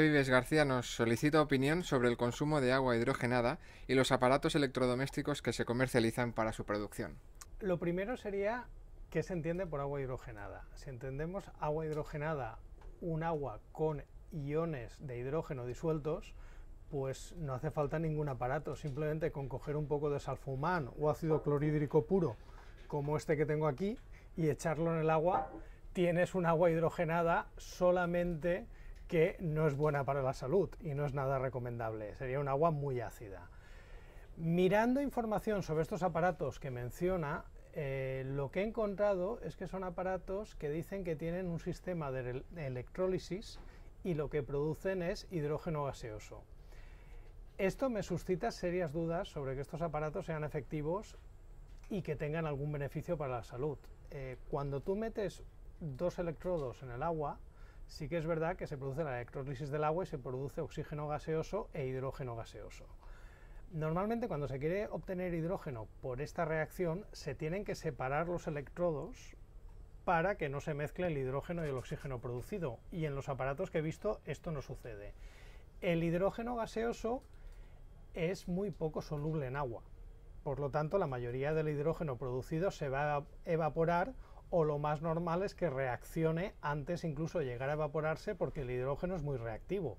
Vives García nos solicita opinión sobre el consumo de agua hidrogenada y los aparatos electrodomésticos que se comercializan para su producción. Lo primero sería qué se entiende por agua hidrogenada. Si entendemos agua hidrogenada, un agua con iones de hidrógeno disueltos, pues no hace falta ningún aparato, simplemente con coger un poco de salfumán o ácido clorhídrico puro, como este que tengo aquí, y echarlo en el agua, tienes un agua hidrogenada solamente que no es buena para la salud y no es nada recomendable. Sería un agua muy ácida. Mirando información sobre estos aparatos que menciona, eh, lo que he encontrado es que son aparatos que dicen que tienen un sistema de electrólisis y lo que producen es hidrógeno gaseoso. Esto me suscita serias dudas sobre que estos aparatos sean efectivos y que tengan algún beneficio para la salud. Eh, cuando tú metes dos electrodos en el agua, sí que es verdad que se produce la electrólisis del agua y se produce oxígeno gaseoso e hidrógeno gaseoso. Normalmente cuando se quiere obtener hidrógeno por esta reacción se tienen que separar los electrodos para que no se mezcle el hidrógeno y el oxígeno producido y en los aparatos que he visto esto no sucede. El hidrógeno gaseoso es muy poco soluble en agua, por lo tanto la mayoría del hidrógeno producido se va a evaporar o lo más normal es que reaccione antes incluso de llegar a evaporarse porque el hidrógeno es muy reactivo.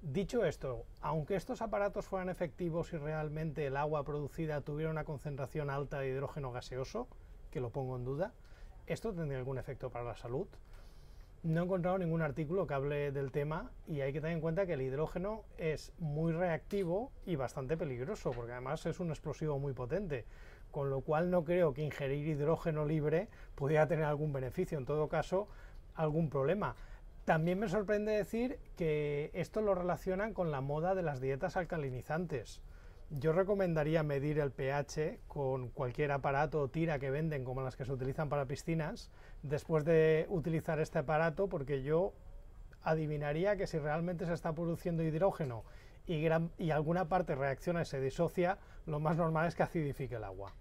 Dicho esto, aunque estos aparatos fueran efectivos y realmente el agua producida tuviera una concentración alta de hidrógeno gaseoso, que lo pongo en duda, ¿esto tendría algún efecto para la salud? no he encontrado ningún artículo que hable del tema y hay que tener en cuenta que el hidrógeno es muy reactivo y bastante peligroso, porque además es un explosivo muy potente, con lo cual no creo que ingerir hidrógeno libre pudiera tener algún beneficio, en todo caso, algún problema. También me sorprende decir que esto lo relacionan con la moda de las dietas alcalinizantes. Yo recomendaría medir el pH con cualquier aparato o tira que venden, como las que se utilizan para piscinas, después de utilizar este aparato, porque yo adivinaría que si realmente se está produciendo hidrógeno y, alguna parte reacciona y se disocia, lo más normal es que acidifique el agua.